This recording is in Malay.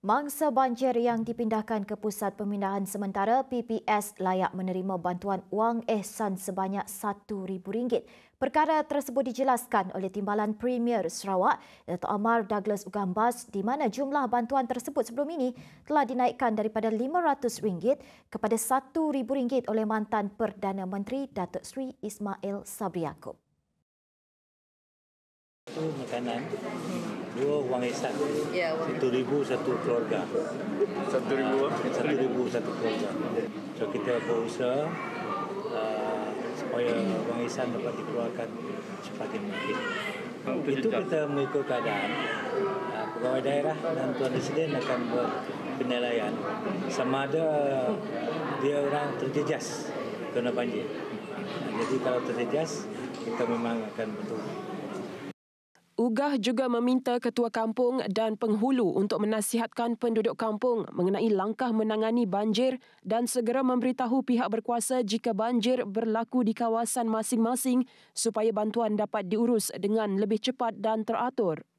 Mangsa banjir yang dipindahkan ke Pusat Pemindahan Sementara PPS layak menerima bantuan wang ehsan sebanyak rm ringgit. Perkara tersebut dijelaskan oleh Timbalan Premier Sarawak, Dato' Amar Douglas Ugambas di mana jumlah bantuan tersebut sebelum ini telah dinaikkan daripada RM500 kepada RM1,000 oleh mantan Perdana Menteri Datuk Sri Ismail Sabri Yaakob satu makanan dua wang hisap ya, satu ribu satu keluarga satu ribu satu ribu satu keluarga so kita berusaha uh, supaya wang hisap dapat dikeluarkan cepat mungkin itu kita mengikut keadaan uh, pegawai daerah dan tuan presiden akan berpenilaian. penilaian sama ada dia orang terjejas kena banjir. Jadi kalau terjejas kita memang akan betul Lugah juga meminta ketua kampung dan penghulu untuk menasihatkan penduduk kampung mengenai langkah menangani banjir dan segera memberitahu pihak berkuasa jika banjir berlaku di kawasan masing-masing supaya bantuan dapat diurus dengan lebih cepat dan teratur.